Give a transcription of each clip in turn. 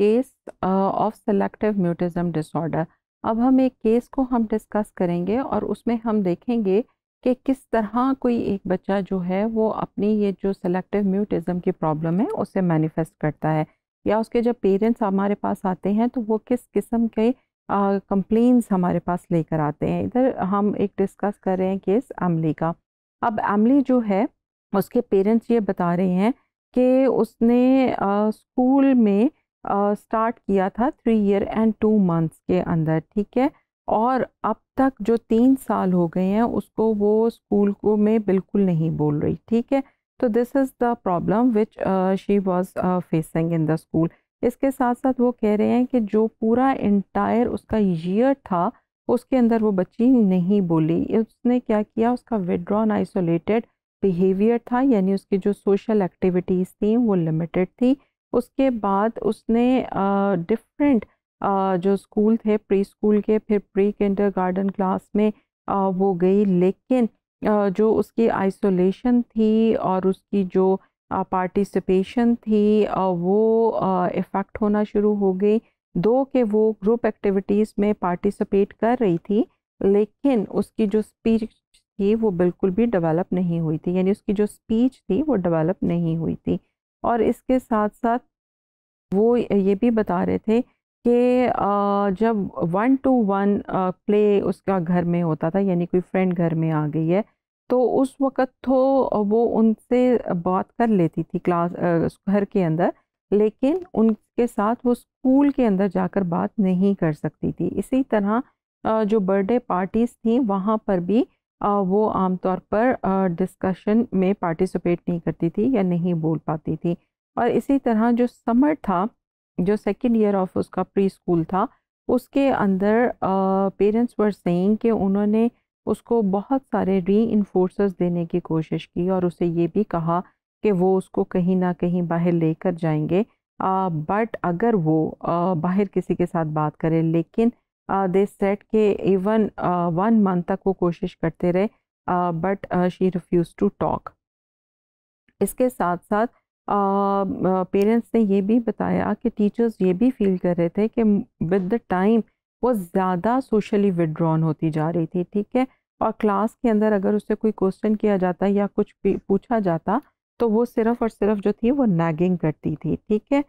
case of selective mutism disorder अब हम एक केस को हम डिस्कस करेंगे और उसमें हम देखेंगे कि किस तरह कोई एक बच्चा जो है वो अपनी ये जो सेलेक्टिव म्यूटिज़म की प्रॉब्लम है उसे मैनिफेस्ट करता है या उसके जब पेरेंट्स हमारे पास आते हैं तो वो किस किस्म के कंप्लेंस हमारे पास लेकर आते हैं इधर हम एक डिस्कस कर रहे हैं केस अमली का अब अमली जो है उसके पेरेंट्स ये बता रहे हैं कि उसने स्कूल में स्टार्ट किया था three year and two months के अंदर ठीक है और अब तक जो तीन साल हो गए हैं उसको वो स्कूल को में बिल्कुल नहीं बोल रही ठीक है तो this is the problem which she was facing in the school इसके साथ साथ वो कह रहे हैं कि जो पूरा इंटायर उसका ईयर था उसके अंदर वो बच्ची नहीं बोली उसने क्या किया उसका विड्रॉन आइसोलेटेड बिहेवियर था यानी उसकी जो सोशल एक्टिविटीज़ थी वो लिमिटेड थी उसके बाद उसने डिफरेंट जो स्कूल थे प्री स्कूल के फिर प्री किंडर गार्डन क्लास में वो गई लेकिन जो उसकी आइसोलेशन थी और उसकी जो पार्टिसिपेशन थी वो इफ़ेक्ट होना शुरू हो गई दो के वो ग्रुप एक्टिविटीज़ में पार्टिसिपेट कर रही थी लेकिन उसकी जो स्पीच थी वो बिल्कुल भी डेवलप नहीं हुई थी यानी उसकी जो स्पीच थी वो डेवलप नहीं हुई थी और इसके साथ साथ वो ये भी बता रहे थे कि जब वन टू वन प्ले उसका घर में होता था यानी कोई फ्रेंड घर में आ गई है तो उस वक़्त तो वो उनसे बात कर लेती थी क्लास घर के अंदर लेकिन उनके साथ वो स्कूल के अंदर जाकर बात नहीं कर सकती थी इसी तरह जो बर्थडे पार्टीज़ थी वहाँ पर भी वो आमतौर पर डिस्कशन में पार्टिसिपेट नहीं करती थी या नहीं बोल पाती थी और इसी तरह जो समर था जो सेकेंड ईयर ऑफ उसका प्री स्कूल था उसके अंदर पेरेंट्स वर सेइंग कि उन्होंने उसको बहुत सारे री देने की कोशिश की और उसे ये भी कहा कि वो उसको कहीं ना कहीं बाहर लेकर जाएंगे बट अगर वो आ, बाहर किसी के साथ बात करें लेकिन दे सेट के इवन वन मंथ तक वो कोशिश करते रहे but she refuse to talk इसके साथ साथ पेरेंट्स um, uh, ने ये भी बताया कि टीचर्स ये भी फील कर रहे थे कि विद द टाइम वो ज़्यादा सोशली विड्रॉन होती जा रही थी ठीक है और क्लास के अंदर अगर उससे कोई क्वेश्चन किया जाता या कुछ पूछा जाता तो वो सिर्फ़ और सिर्फ जो थी वो नैगिंग करती थी ठीक है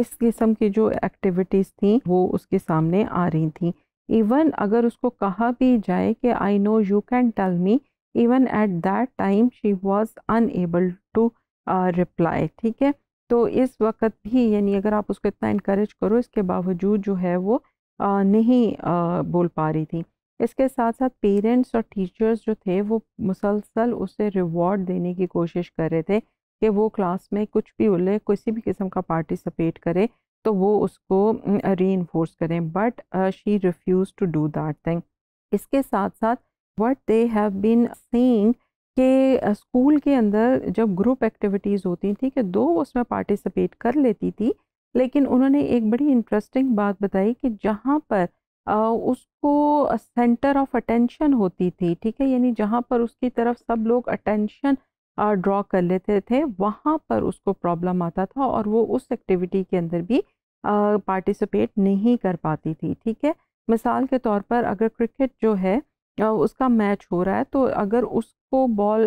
इस किस्म की जो एक्टिविटीज़ थी वो उसके सामने आ रही थी इवन अगर उसको कहा भी जाए कि I know you can tell me even at that time she was unable to reply ठीक है तो इस वक्त भी यानी अगर आप उसको इतना इनक्रेज करो इसके बावजूद जो है वो आ, uh, नहीं आ, uh, बोल पा रही थी इसके साथ साथ पेरेंट्स और टीचर्स जो थे वो मुसलसल उसे रिवॉर्ड देने की कोशिश कर रहे थे कि वो क्लास में कुछ भी बोले किसी भी किस्म का पार्टिसिपेट करे तो वो उसको री इन्फोर्स करें but she refuse to do that thing इसके साथ साथ what they have been seeing के स्कूल के अंदर जब ग्रुप एक्टिविटीज़ होती थी कि दो उसमें पार्टिसिपेट कर लेती थी लेकिन उन्होंने एक बड़ी इंटरेस्टिंग बात बताई कि जहाँ पर उसको सेंटर ऑफ अटेंशन होती थी ठीक है यानी जहाँ पर उसकी तरफ सब लोग अटेंशन ड्रॉ कर लेते थे वहाँ पर उसको प्रॉब्लम आता था और वो उस एक्टिविटी के अंदर भी पार्टिसिपेट नहीं कर पाती थी ठीक है मिसाल के तौर पर अगर क्रिकेट जो है उसका मैच हो रहा है तो अगर उसको बॉल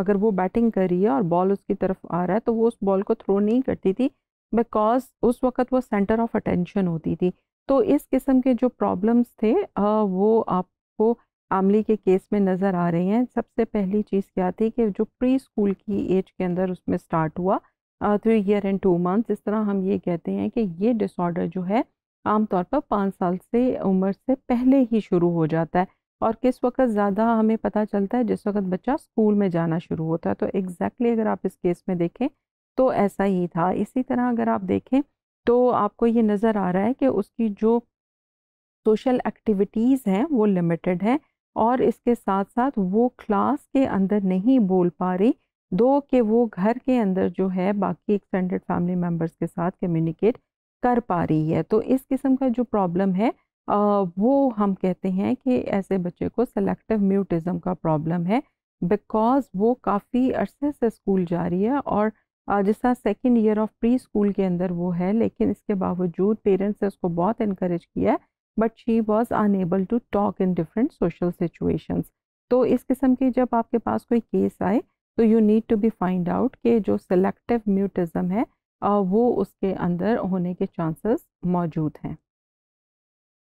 अगर वो बैटिंग कर रही है और बॉल उसकी तरफ आ रहा है तो वो उस बॉल को थ्रो नहीं करती थी बिकॉज उस वक्त वो सेंटर ऑफ अटेंशन होती थी तो इस किस्म के जो प्रॉब्लम्स थे वो आपको आमली के केस में नज़र आ रही हैं सबसे पहली चीज़ क्या थी कि जो प्री स्कूल की एज के अंदर उसमें स्टार्ट हुआ three year and two months इस तरह हम ये कहते हैं कि ये डिसऑर्डर जो है आमतौर पर पाँच साल से उम्र से पहले ही शुरू हो जाता है और किस वक्त ज़्यादा हमें पता चलता है जिस वक्त बच्चा स्कूल में जाना शुरू होता है तो एग्जैक्टली exactly अगर आप इस केस में देखें तो ऐसा ही था इसी तरह अगर आप देखें तो आपको ये नज़र आ रहा है कि उसकी जो सोशल एक्टिविटीज़ हैं वो लिमिटेड हैं और इसके साथ साथ वो क्लास के अंदर नहीं बोल पा रही दो के वो घर के अंदर जो है बाकी एक्सटेंडेड फैमिली मेम्बर्स के साथ कम्युनिकेट कर पा रही है तो इस किस्म का जो प्रॉब्लम है वो हम कहते हैं कि ऐसे बच्चे को सेलेक्टिव म्यूटिज़म का प्रॉब्लम है बिकॉज वो काफ़ी अरसे से स्कूल जा रही है और तरह second year of pre school के अंदर वो है लेकिन इसके बावजूद पेरेंट्स ने उसको बहुत इनक्रेज किया है but she was unable to talk in different social situations तो इस किस्म के जब आपके पास कोई केस आए तो you need to be find out कि जो सेलेक्टिव म्यूटिज़म है वो उसके अंदर होने के चांसेस मौजूद हैं